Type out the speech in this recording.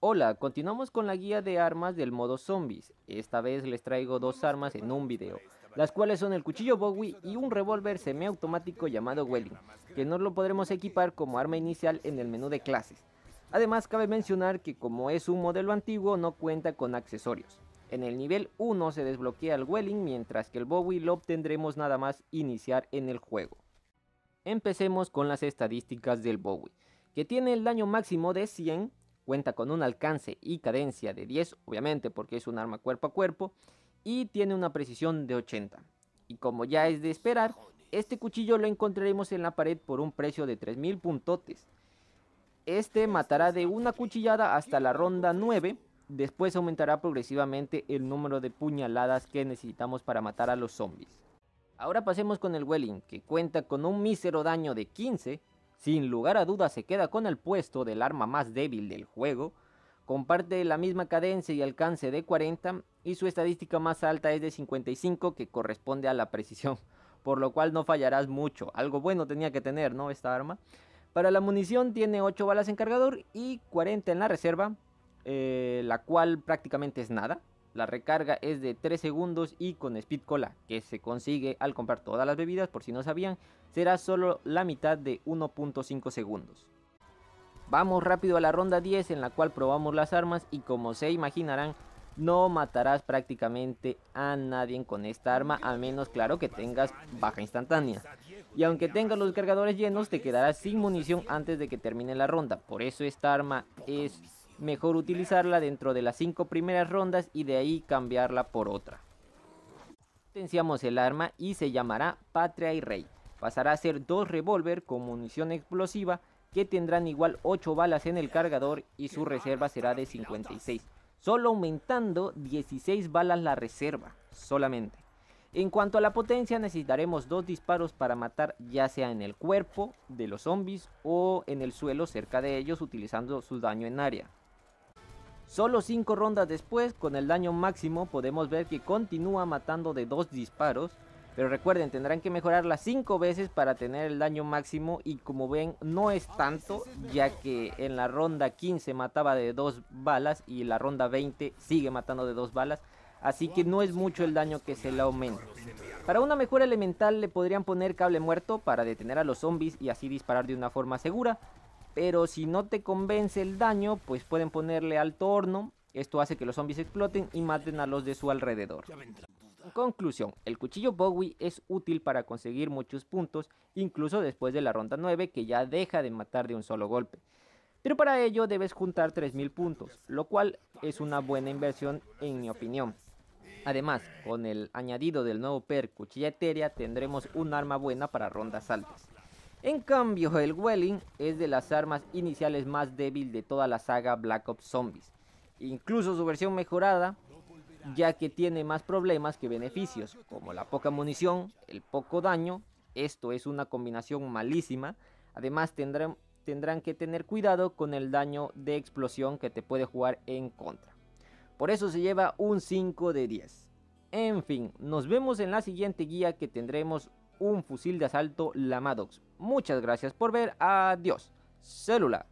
Hola, continuamos con la guía de armas del modo zombies. Esta vez les traigo dos armas en un video, las cuales son el cuchillo Bowie y un revólver semiautomático llamado Welling, que no lo podremos equipar como arma inicial en el menú de clases. Además cabe mencionar que como es un modelo antiguo no cuenta con accesorios. En el nivel 1 se desbloquea el Welling mientras que el Bowie lo obtendremos nada más iniciar en el juego. Empecemos con las estadísticas del Bowie, que tiene el daño máximo de 100, cuenta con un alcance y cadencia de 10, obviamente porque es un arma cuerpo a cuerpo, y tiene una precisión de 80. Y como ya es de esperar, este cuchillo lo encontraremos en la pared por un precio de 3000 puntotes. Este matará de una cuchillada hasta la ronda 9, después aumentará progresivamente el número de puñaladas que necesitamos para matar a los zombies. Ahora pasemos con el Welling, que cuenta con un mísero daño de 15 sin lugar a dudas se queda con el puesto del arma más débil del juego, comparte la misma cadencia y alcance de 40 y su estadística más alta es de 55 que corresponde a la precisión, por lo cual no fallarás mucho, algo bueno tenía que tener, ¿no? Esta arma. Para la munición tiene 8 balas en cargador y 40 en la reserva, eh, la cual prácticamente es nada, la recarga es de 3 segundos y con Speed Cola, que se consigue al comprar todas las bebidas, por si no sabían, será solo la mitad de 1.5 segundos. Vamos rápido a la ronda 10 en la cual probamos las armas y como se imaginarán, no matarás prácticamente a nadie con esta arma a menos claro que tengas baja instantánea. Y aunque tengas los cargadores llenos te quedarás sin munición antes de que termine la ronda, por eso esta arma es mejor utilizarla dentro de las 5 primeras rondas y de ahí cambiarla por otra. Potenciamos el arma y se llamará Patria y Rey. Pasará a ser dos revólver con munición explosiva que tendrán igual 8 balas en el cargador y su reserva será de 56, solo aumentando 16 balas la reserva solamente. En cuanto a la potencia necesitaremos dos disparos para matar ya sea en el cuerpo de los zombies o en el suelo cerca de ellos utilizando su daño en área. Solo 5 rondas después, con el daño máximo, podemos ver que continúa matando de 2 disparos. Pero recuerden, tendrán que mejorarla 5 veces para tener el daño máximo y como ven no es tanto, ya que en la ronda 15 mataba de 2 balas y en la ronda 20 sigue matando de 2 balas. Así que no es mucho el daño que se le aumenta. Para una mejora elemental le podrían poner cable muerto para detener a los zombies y así disparar de una forma segura. Pero si no te convence el daño, pues pueden ponerle alto horno. Esto hace que los zombies exploten y maten a los de su alrededor. Conclusión, el cuchillo Bowie es útil para conseguir muchos puntos, incluso después de la ronda 9 que ya deja de matar de un solo golpe. Pero para ello debes juntar 3000 puntos, lo cual es una buena inversión en mi opinión. Además, con el añadido del nuevo perk Cuchilla Eteria tendremos un arma buena para rondas altas. En cambio, el Welling es de las armas iniciales más débil de toda la saga Black Ops Zombies. Incluso su versión mejorada, ya que tiene más problemas que beneficios, como la poca munición, el poco daño, esto es una combinación malísima, además tendrán, tendrán que tener cuidado con el daño de explosión que te puede jugar en contra. Por eso se lleva un 5 de 10. En fin, nos vemos en la siguiente guía que tendremos un fusil de asalto, Lamadox Muchas gracias por ver, adiós. Célula.